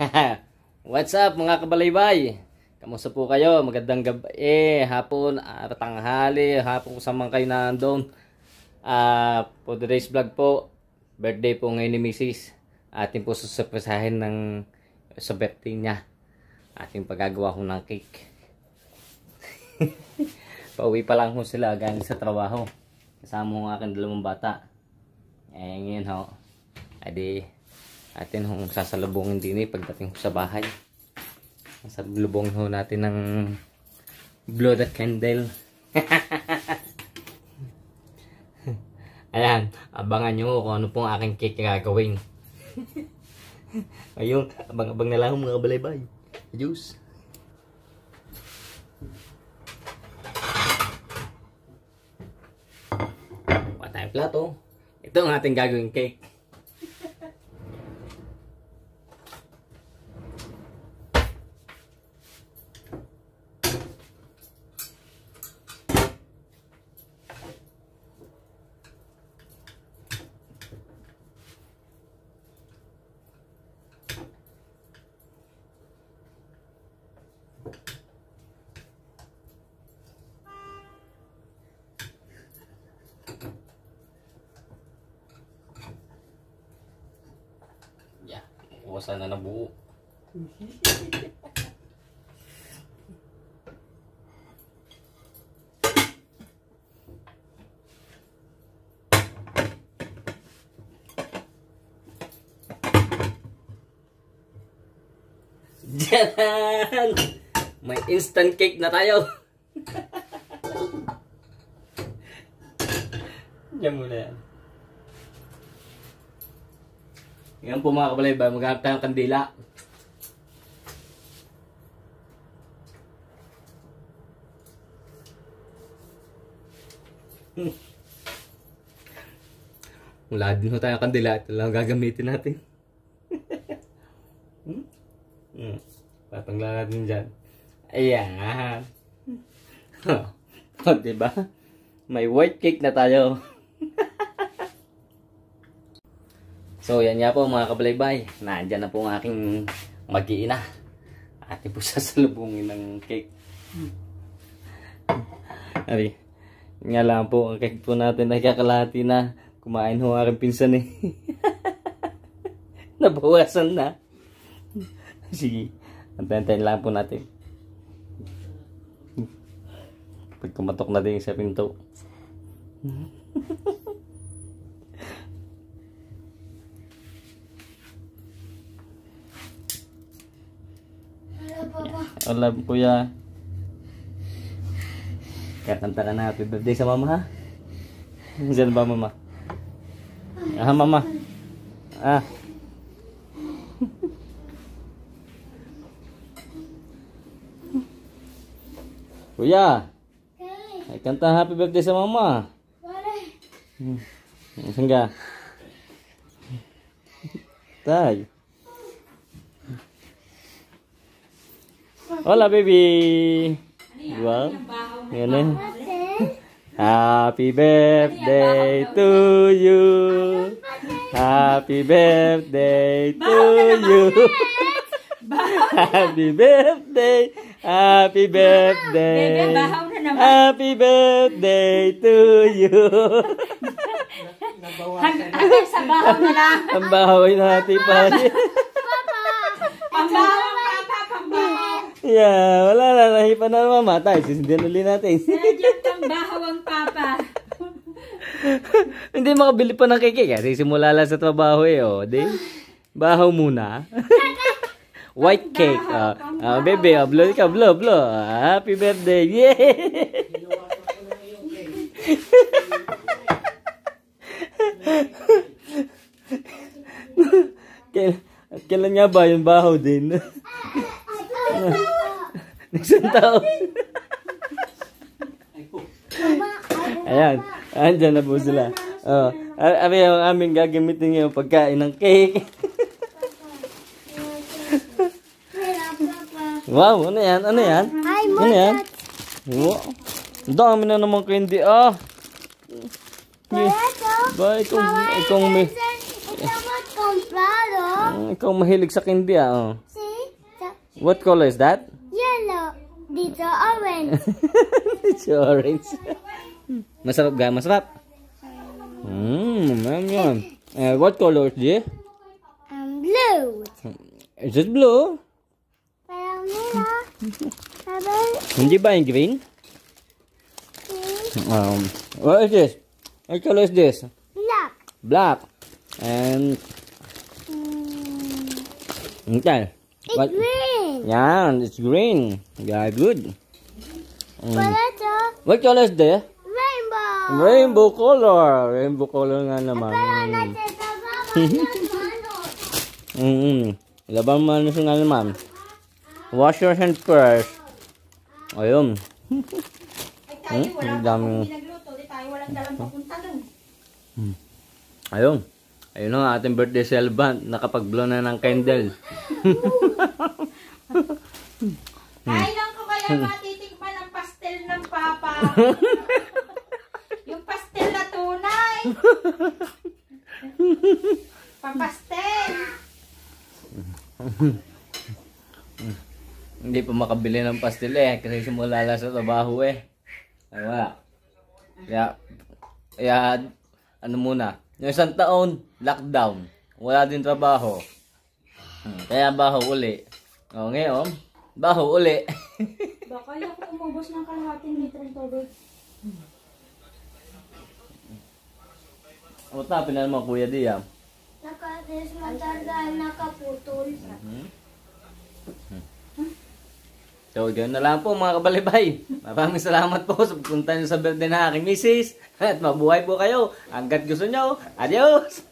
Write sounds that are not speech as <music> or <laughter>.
<laughs> What's up mga kabalaybay? Kamusta po kayo? Magandang gabi, hapon, araw, tanghali, hapon kung saan kayo nandun. Uh, the race vlog po, birthday po ngayon ni Mrs. Atin po susurpresahin ng sa birthday niya. Ating pagagawa ko ng cake. <laughs> Pauwi pa lang ko sila galing sa trabaho. Kasama ko ang aking dalawang bata. Eh ngayon ho, adi atin kung sasalubungin din eh pagdating ko sa bahay sasalubungin ho natin ng blow the candle <laughs> ayan abangan nyo kung ano pong aking cake gagawin <laughs> ayun abang-abang na lang mga kabalaybay juice patay plato ito ang ating gagawing cake ko sana nabuo. Diyan! May instant cake na tayo! Diyan muna yan. Ngayon po mga kabalay, maghanap tayong kandila. Hmm. Wala din tayo ng kandila. Ito lang gagamitin natin. <laughs> hmm? Hmm. Patanglan natin dyan. Ayan. Huh. <laughs> diba? May white cake na tayo. So, yan nga po mga kabalaybay. Nandyan na po ang aking mag-iina. Ate po <laughs> sasalubungin ng cake. Ari, nga lang po, ang cake po natin ay kakalati na. Kumain ho aking pinsan eh. <laughs> Nabawasan na. Sige, antayin lang po natin. Pag kumatok na din sa pinto. <laughs> Alam ya. Kakanta ka na happy birthday sa mama ha. Diyan ba mama? Ah mama. Ah. kuya. Ay, kanta happy birthday sa mama. Wala. Hmm. Saan Tay. Hola baby. Wow. Ngayon eh. Happy birthday to you. Happy birthday to you. Happy birthday. Happy birthday. Happy birthday to you. Hanggang sa bahaw na lang. Ang bahaw ay natipan. Papa! Ang bahaw! Yeah, wala na. Nahi Nahipa na mamatay. Sisindihan ulit natin. <laughs> Sadyang pambahaw ang papa. <laughs> Hindi makabili pa ng keke kasi simula lang sa trabaho eh. Oh. Di? Bahaw muna. <laughs> White cake. Oh. Oh, bebe, oh, blow ka, blow, blow. Happy birthday. Yeah! kailan, kailan nga ba yung bahaw din? ng isang taon. Ayan, andyan na po sila. Oh, abi ang aming gagamitin ngayon pagkain ng cake. wow, ano yan? Ano yan? Ano yan? Wow. Dami na naman candy. Oh. Ah. Ba, ikaw, ikaw may... Ikaw mahilig sa candy ah. Oh. What color is that? It's orange. <laughs> it's orange. masarap ga, masarap. Mmm, yum yum. Uh, what color is it? Um, blue. Is it blue? Parang nila. Hindi ba yung green? Um, what is this? What color is this? Black. Black. And... Mm. Okay. It's what? green. green. Yeah, it's green. Yeah, good. Mm. What color is there? Rainbow. Rainbow color. Rainbow color nga naman. Mm. <laughs> mm -hmm. Labang manos nga naman. Wash your hands first. Ayun. Ay, tayo, hmm? dami. Hmm. Ayun. Ayun na ating birthday celebrant. Nakapag-blow na ng candle. <laughs> Kailan ko kaya matitikman ang pastel ng papa? <laughs> Yung pastel na tunay. Papastel. Hindi pa makabili ng pastel eh. Kasi simula lang sa tabaho eh. Ay, wala. Kaya, kaya, ano muna. Yung isang taon, lockdown. Wala din trabaho. Hmm, kaya baho uli. O, oh, ngayon, baho uli. <laughs> Baka kaya ko umubos ng kalahating litro ng tubig. O, tapin na naman, Kuya Dia. Ah. Nakatis matanda, nakaputol. mm So, ganoon na lang po mga kabalibay. Maraming salamat po sa pagpunta nyo sa birthday na aking misis. At mabuhay po kayo. Hanggat gusto nyo. Adios!